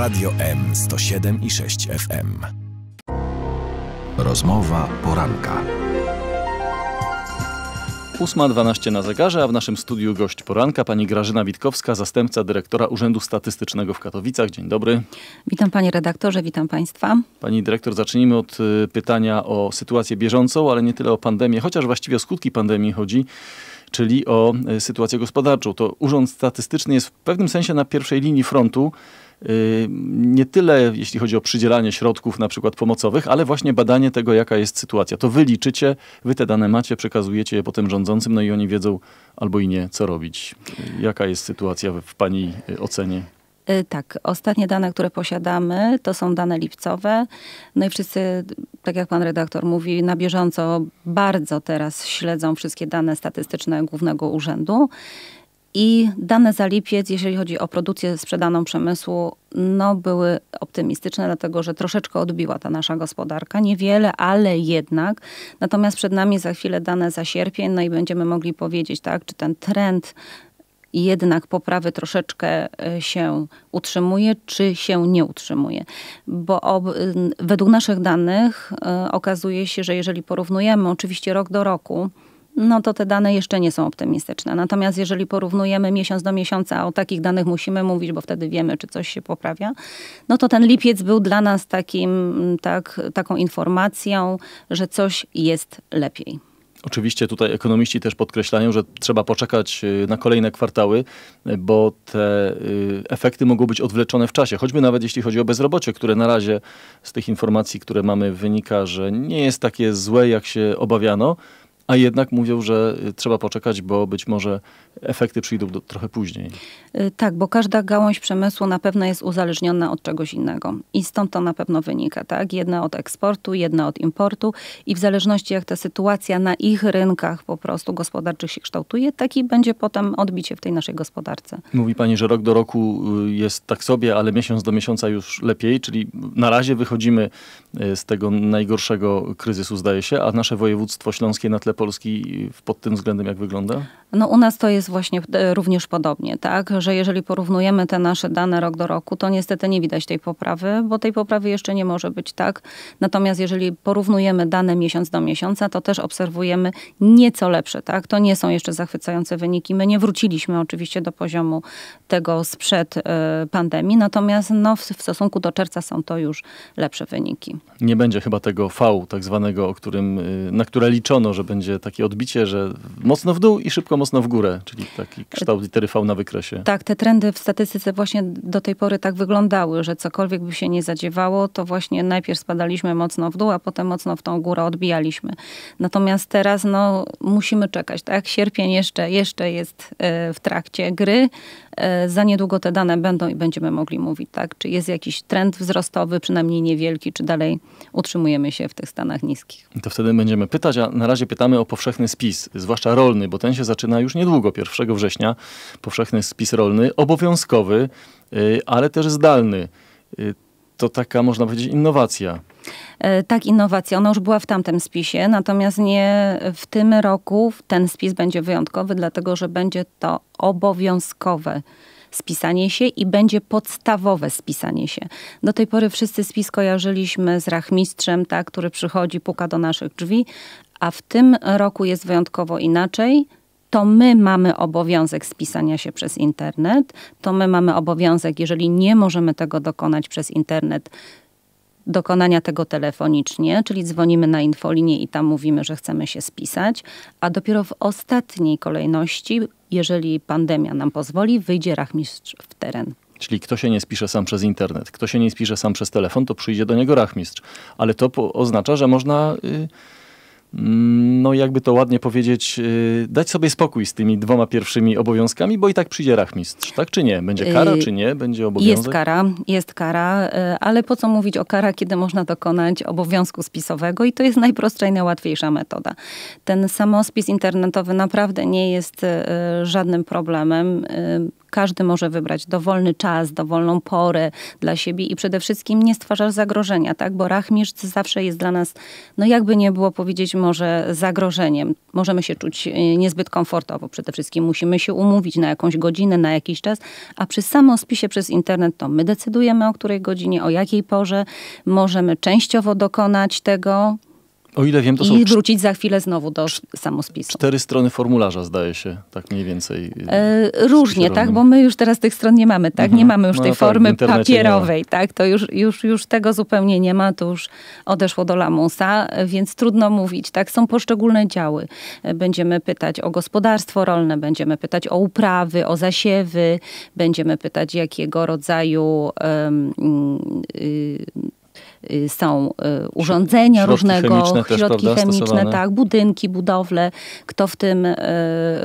Radio M 107 i 6 FM. Rozmowa poranka. 8.12 na zegarze, a w naszym studiu gość poranka pani Grażyna Witkowska, zastępca dyrektora Urzędu Statystycznego w Katowicach. Dzień dobry. Witam panie redaktorze, witam państwa. Pani dyrektor, zacznijmy od y, pytania o sytuację bieżącą, ale nie tyle o pandemię, chociaż właściwie o skutki pandemii chodzi czyli o y, sytuację gospodarczą. To Urząd Statystyczny jest w pewnym sensie na pierwszej linii frontu nie tyle jeśli chodzi o przydzielanie środków na przykład pomocowych, ale właśnie badanie tego, jaka jest sytuacja. To wy liczycie, wy te dane macie, przekazujecie je potem rządzącym, no i oni wiedzą albo i nie, co robić. Jaka jest sytuacja w pani y, ocenie? Y, tak, ostatnie dane, które posiadamy, to są dane lipcowe. No i wszyscy, tak jak pan redaktor mówi, na bieżąco bardzo teraz śledzą wszystkie dane statystyczne Głównego Urzędu. I dane za lipiec, jeżeli chodzi o produkcję sprzedaną przemysłu, no były optymistyczne, dlatego że troszeczkę odbiła ta nasza gospodarka. Niewiele, ale jednak. Natomiast przed nami za chwilę dane za sierpień, no i będziemy mogli powiedzieć, tak, czy ten trend jednak poprawy troszeczkę e, się utrzymuje, czy się nie utrzymuje. Bo ob, według naszych danych e, okazuje się, że jeżeli porównujemy oczywiście rok do roku, no to te dane jeszcze nie są optymistyczne. Natomiast jeżeli porównujemy miesiąc do miesiąca, a o takich danych musimy mówić, bo wtedy wiemy, czy coś się poprawia, no to ten lipiec był dla nas takim, tak, taką informacją, że coś jest lepiej. Oczywiście tutaj ekonomiści też podkreślają, że trzeba poczekać y, na kolejne kwartały, y, bo te y, efekty mogą być odwleczone w czasie. Choćby nawet jeśli chodzi o bezrobocie, które na razie z tych informacji, które mamy, wynika, że nie jest takie złe, jak się obawiano a jednak mówią, że y, trzeba poczekać, bo być może efekty przyjdą do, trochę później. Y, tak, bo każda gałąź przemysłu na pewno jest uzależniona od czegoś innego i stąd to na pewno wynika, tak? Jedna od eksportu, jedna od importu i w zależności jak ta sytuacja na ich rynkach po prostu gospodarczych się kształtuje, taki będzie potem odbicie w tej naszej gospodarce. Mówi pani, że rok do roku y, jest tak sobie, ale miesiąc do miesiąca już lepiej, czyli na razie wychodzimy z tego najgorszego kryzysu, zdaje się, a nasze województwo śląskie na tle Polski pod tym względem, jak wygląda? No u nas to jest właśnie e, również podobnie, tak, że jeżeli porównujemy te nasze dane rok do roku, to niestety nie widać tej poprawy, bo tej poprawy jeszcze nie może być, tak. Natomiast jeżeli porównujemy dane miesiąc do miesiąca, to też obserwujemy nieco lepsze, tak. To nie są jeszcze zachwycające wyniki. My nie wróciliśmy oczywiście do poziomu tego sprzed y, pandemii, natomiast no, w, w stosunku do czerwca są to już lepsze wyniki. Nie będzie chyba tego V tak zwanego, o którym, y, na które liczono, że będzie będzie takie odbicie, że mocno w dół i szybko mocno w górę, czyli taki kształt litery V na wykresie. Tak, te trendy w statystyce właśnie do tej pory tak wyglądały, że cokolwiek by się nie zadziewało, to właśnie najpierw spadaliśmy mocno w dół, a potem mocno w tą górę odbijaliśmy. Natomiast teraz no, musimy czekać, tak? Sierpień jeszcze, jeszcze jest e, w trakcie gry. E, za niedługo te dane będą i będziemy mogli mówić, tak? Czy jest jakiś trend wzrostowy, przynajmniej niewielki, czy dalej utrzymujemy się w tych stanach niskich. To wtedy będziemy pytać, a na razie pytamy o powszechny spis, zwłaszcza rolny, bo ten się zaczyna już niedługo, 1 września. Powszechny spis rolny, obowiązkowy, y, ale też zdalny. Y, to taka, można powiedzieć, innowacja. E, tak, innowacja. Ona już była w tamtym spisie, natomiast nie w tym roku. Ten spis będzie wyjątkowy, dlatego że będzie to obowiązkowe spisanie się i będzie podstawowe spisanie się. Do tej pory wszyscy spis kojarzyliśmy z rachmistrzem, tak, który przychodzi, puka do naszych drzwi, a w tym roku jest wyjątkowo inaczej to my mamy obowiązek spisania się przez internet, to my mamy obowiązek, jeżeli nie możemy tego dokonać przez internet, dokonania tego telefonicznie, czyli dzwonimy na infolinię i tam mówimy, że chcemy się spisać, a dopiero w ostatniej kolejności, jeżeli pandemia nam pozwoli, wyjdzie rachmistrz w teren. Czyli kto się nie spisze sam przez internet, kto się nie spisze sam przez telefon, to przyjdzie do niego rachmistrz. Ale to oznacza, że można... Y, Mm, no jakby to ładnie powiedzieć, y, dać sobie spokój z tymi dwoma pierwszymi obowiązkami, bo i tak przyjdzie rachmistrz, tak czy nie? Będzie y, kara czy nie? Będzie obowiązek? Jest kara, jest kara, y, ale po co mówić o kara, kiedy można dokonać obowiązku spisowego i to jest najprostsza i najłatwiejsza metoda. Ten samospis internetowy naprawdę nie jest żadnym problemem każdy może wybrać dowolny czas, dowolną porę dla siebie i przede wszystkim nie stwarzasz zagrożenia, tak? Bo rachmistrz zawsze jest dla nas, no jakby nie było powiedzieć, może zagrożeniem. Możemy się czuć e, niezbyt komfortowo. Przede wszystkim musimy się umówić na jakąś godzinę, na jakiś czas, a przy samospisie przez internet to my decydujemy o której godzinie, o jakiej porze. Możemy częściowo dokonać tego, o ile wiem, to są... I wrócić za chwilę znowu do samospisu. Cztery strony formularza, zdaje się, tak mniej więcej. E, y, różnie, tak, bo my już teraz tych stron nie mamy, tak? Mhm. Nie mamy już no, tej tak, formy papierowej, tak? To już, już, już tego zupełnie nie ma, to już odeszło do lamusa, więc trudno mówić, tak? Są poszczególne działy. E, będziemy pytać o gospodarstwo rolne, będziemy pytać o uprawy, o zasiewy, będziemy pytać jakiego rodzaju um, Y, są y, urządzenia środki różnego, chemiczne środki chemiczne, stosowane. tak, budynki, budowle, kto w tym y,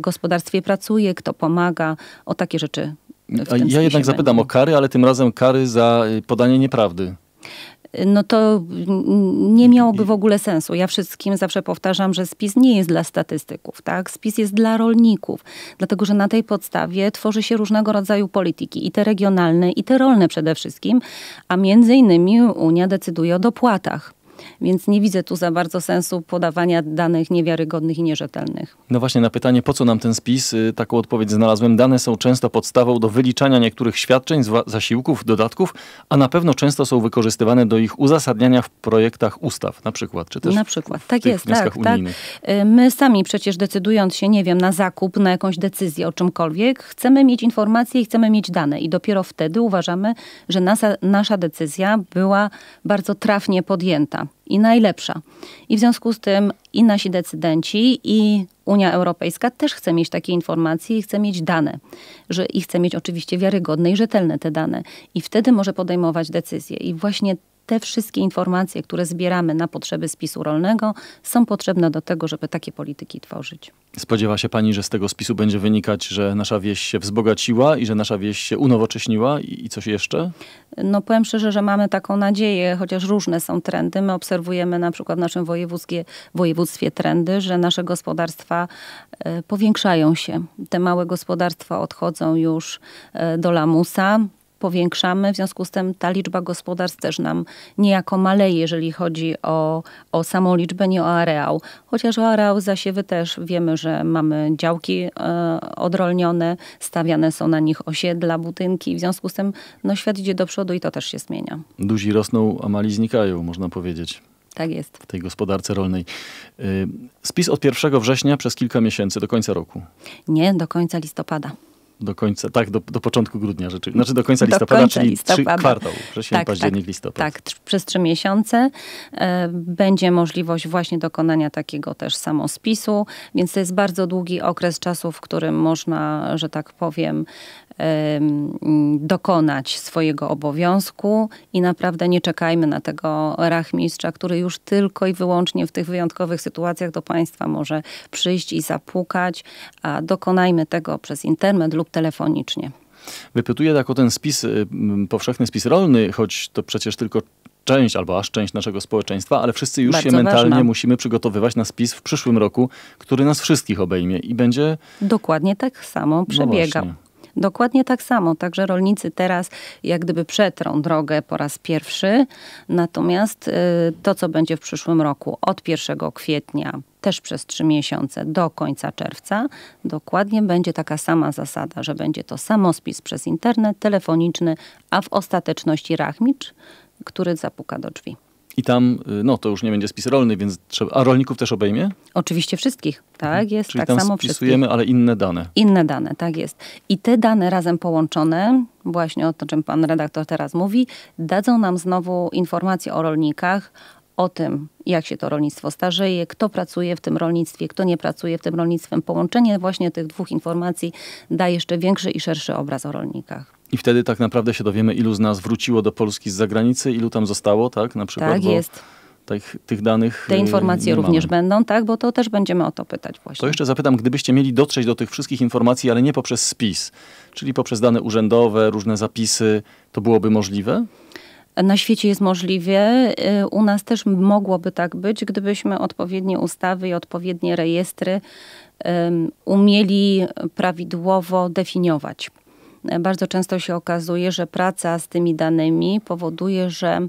gospodarstwie pracuje, kto pomaga, o takie rzeczy. ja jednak zapytam będzie. o kary, ale tym razem kary za podanie nieprawdy no to nie miałoby w ogóle sensu. Ja wszystkim zawsze powtarzam, że spis nie jest dla statystyków, tak? Spis jest dla rolników, dlatego że na tej podstawie tworzy się różnego rodzaju polityki, i te regionalne, i te rolne przede wszystkim, a między innymi Unia decyduje o dopłatach. Więc nie widzę tu za bardzo sensu podawania danych niewiarygodnych i nierzetelnych. No właśnie, na pytanie, po co nam ten spis, y, taką odpowiedź znalazłem. Dane są często podstawą do wyliczania niektórych świadczeń, zasiłków, dodatków, a na pewno często są wykorzystywane do ich uzasadniania w projektach ustaw, na przykład, czy też na przykład. tak jest, tak, tak. Y, my sami przecież decydując się, nie wiem, na zakup, na jakąś decyzję o czymkolwiek, chcemy mieć informacje i chcemy mieć dane i dopiero wtedy uważamy, że nasza, nasza decyzja była bardzo trafnie podjęta i najlepsza. I w związku z tym i nasi decydenci, i Unia Europejska też chce mieć takie informacje i chce mieć dane. Że, I chce mieć oczywiście wiarygodne i rzetelne te dane. I wtedy może podejmować decyzje. I właśnie te wszystkie informacje, które zbieramy na potrzeby spisu rolnego, są potrzebne do tego, żeby takie polityki tworzyć. Spodziewa się Pani, że z tego spisu będzie wynikać, że nasza wieś się wzbogaciła i że nasza wieś się unowocześniła i, i coś jeszcze? No powiem szczerze, że mamy taką nadzieję, chociaż różne są trendy. My obserwujemy na przykład w naszym województwie, województwie trendy, że nasze gospodarstwa e, powiększają się. Te małe gospodarstwa odchodzą już e, do lamusa, powiększamy, w związku z tym ta liczba gospodarstw też nam niejako maleje, jeżeli chodzi o, o samą liczbę, nie o areał. Chociaż o areał zasiewy też wiemy, że mamy działki e, odrolnione, stawiane są na nich osiedla, budynki, w związku z tym no, świat idzie do przodu i to też się zmienia. Duzi rosną, a mali znikają, można powiedzieć. Tak jest. W tej gospodarce rolnej. Y, spis od 1 września przez kilka miesięcy do końca roku. Nie, do końca listopada do końca, tak, do, do początku grudnia rzeczywiście, znaczy do końca listopada, do końca czyli listopada. Trzy, kwartał, wrzesień, tak, październik, tak, listopad. Tak, przez trzy miesiące e, będzie możliwość właśnie dokonania takiego też samospisu, więc to jest bardzo długi okres czasu, w którym można, że tak powiem, dokonać swojego obowiązku i naprawdę nie czekajmy na tego rachmistrza, który już tylko i wyłącznie w tych wyjątkowych sytuacjach do państwa może przyjść i zapukać, a dokonajmy tego przez internet lub telefonicznie. Wypytuję, tak o ten spis, y, powszechny spis rolny, choć to przecież tylko część albo aż część naszego społeczeństwa, ale wszyscy już Bardzo się mentalnie ważna. musimy przygotowywać na spis w przyszłym roku, który nas wszystkich obejmie i będzie. Dokładnie tak samo przebiegał. No Dokładnie tak samo. Także rolnicy teraz jak gdyby przetrą drogę po raz pierwszy. Natomiast y, to, co będzie w przyszłym roku od 1 kwietnia też przez trzy miesiące do końca czerwca. Dokładnie będzie taka sama zasada, że będzie to samospis przez internet, telefoniczny, a w ostateczności rachmicz, który zapuka do drzwi. I tam, y, no to już nie będzie spis rolny, więc trzeba. A rolników też obejmie? Oczywiście wszystkich, tak mhm. jest. Czyli tak tam samo wpisujemy, ale inne dane. Inne dane, tak jest. I te dane razem połączone, właśnie o to, czym pan redaktor teraz mówi, dadzą nam znowu informacje o rolnikach, o tym, jak się to rolnictwo starzeje, kto pracuje w tym rolnictwie, kto nie pracuje w tym rolnictwem. Połączenie właśnie tych dwóch informacji da jeszcze większy i szerszy obraz o rolnikach. I wtedy tak naprawdę się dowiemy, ilu z nas wróciło do Polski z zagranicy, ilu tam zostało, tak? Na przykład. Tak, jest. Tych, tych, danych. Te y, informacje również mamy. będą, tak, bo to też będziemy o to pytać właśnie. To jeszcze zapytam, gdybyście mieli dotrzeć do tych wszystkich informacji, ale nie poprzez spis, czyli poprzez dane urzędowe, różne zapisy, to byłoby możliwe? Na świecie jest możliwie. Y, u nas też mogłoby tak być, gdybyśmy odpowiednie ustawy i odpowiednie rejestry umieli prawidłowo definiować bardzo często się okazuje, że praca z tymi danymi powoduje, że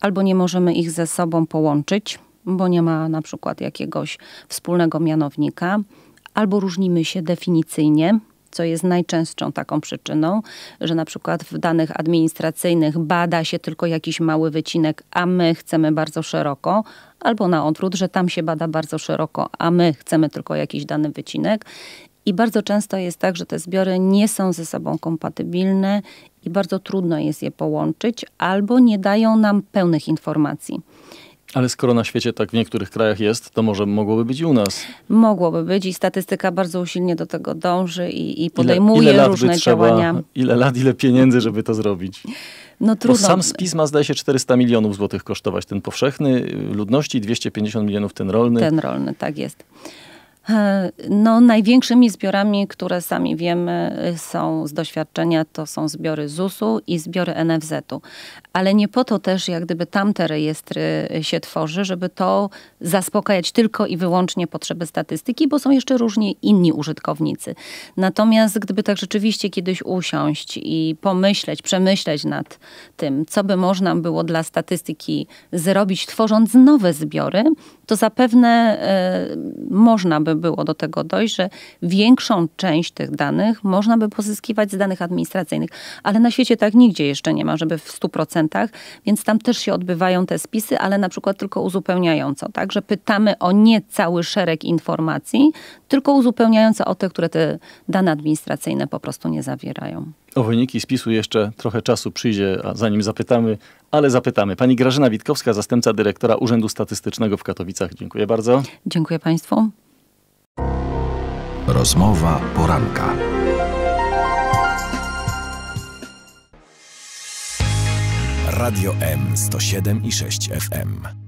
albo nie możemy ich ze sobą połączyć, bo nie ma na przykład jakiegoś wspólnego mianownika, albo różnimy się definicyjnie, co jest najczęstszą taką przyczyną, że na przykład w danych administracyjnych bada się tylko jakiś mały wycinek, a my chcemy bardzo szeroko, albo na odwrót, że tam się bada bardzo szeroko, a my chcemy tylko jakiś dany wycinek i bardzo często jest tak, że te zbiory nie są ze sobą kompatybilne i bardzo trudno jest je połączyć albo nie dają nam pełnych informacji. Ale skoro na świecie tak w niektórych krajach jest, to może mogłoby być i u nas. Mogłoby być i statystyka bardzo usilnie do tego dąży i, i podejmuje ile, ile różne trzeba, działania. Ile lat, ile pieniędzy, żeby to zrobić? No trudno. Bo sam spis ma zdaje się 400 milionów złotych kosztować, ten powszechny ludności 250 milionów ten rolny. Ten rolny, tak jest. E, no, największymi zbiorami, które sami wiemy, e, są z doświadczenia, to są zbiory ZUS-u i zbiory NFZ-u. Ale nie po to też, jak gdyby tamte rejestry e, się tworzy, żeby to zaspokajać tylko i wyłącznie potrzeby statystyki, bo są jeszcze różni inni użytkownicy. Natomiast gdyby tak rzeczywiście kiedyś usiąść i pomyśleć, przemyśleć nad tym, co by można było dla statystyki zrobić, tworząc nowe zbiory, to zapewne y, można by było do tego dojść, że większą część tych danych można by pozyskiwać z danych administracyjnych, ale na świecie tak nigdzie jeszcze nie ma, żeby w 100%, więc tam też się odbywają te spisy, ale na przykład tylko uzupełniająco, tak, że pytamy o nie cały szereg informacji, tylko uzupełniająco o te, które te dane administracyjne po prostu nie zawierają. O wyniki spisu jeszcze trochę czasu przyjdzie, zanim zapytamy, ale zapytamy. Pani Grażyna Witkowska, zastępca dyrektora Urzędu Statystycznego w Katowicach. Dziękuję bardzo. Dziękuję Państwu. Rozmowa poranka. Radio M 107 i 6 FM.